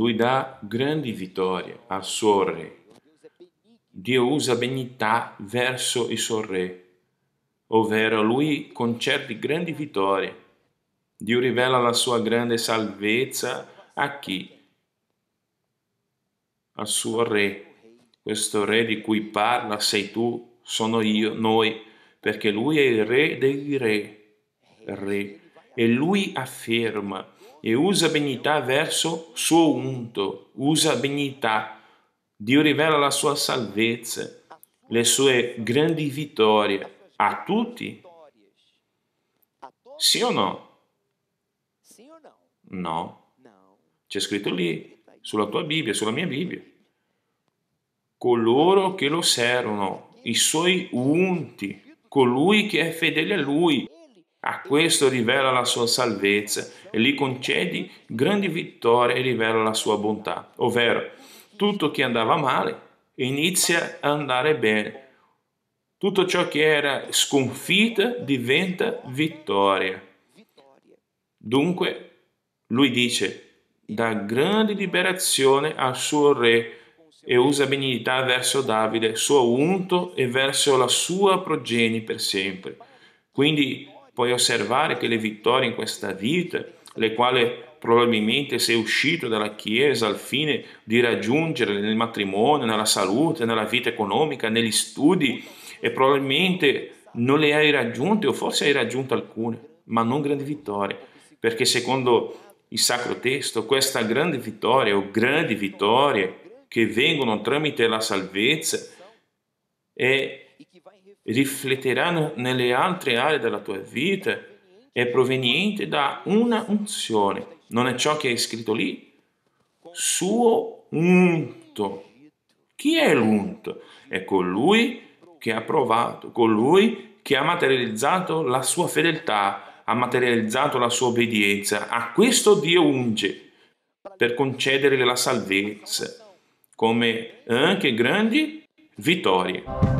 lui dà grandi vittorie al suo re. Dio usa benignità verso il suo re, ovvero lui concede grandi vittorie. Dio rivela la sua grande salvezza a chi? Al suo re. Questo re di cui parla sei tu, sono io, noi, perché lui è il re dei re. re. E lui afferma e usa benignità verso suo unto, usa benignità. Dio rivela la sua salvezza, le sue grandi vittorie a tutti. Sì o no? No. C'è scritto lì, sulla tua Bibbia, sulla mia Bibbia. Coloro che lo servono, i suoi unti, colui che è fedele a lui, a questo rivela la sua salvezza e gli concedi grandi vittorie e rivela la sua bontà. Ovvero, tutto che andava male inizia a andare bene. Tutto ciò che era sconfitta diventa vittoria. Dunque, lui dice, dà grande liberazione al suo re e usa benignità verso Davide, suo unto e verso la sua progenie per sempre. Quindi puoi osservare che le vittorie in questa vita, le quali probabilmente sei uscito dalla Chiesa al fine di raggiungere nel matrimonio, nella salute, nella vita economica, negli studi e probabilmente non le hai raggiunte o forse hai raggiunto alcune, ma non grandi vittorie, perché secondo il sacro testo questa grande vittoria o grandi vittorie che vengono tramite la salvezza è rifletterà nelle altre aree della tua vita è proveniente da una unzione. Non è ciò che è scritto lì? Suo unto. Chi è l'unto? È colui che ha provato, colui che ha materializzato la sua fedeltà, ha materializzato la sua obbedienza. A questo Dio unge per concedere la salvezza, come anche grandi vittorie.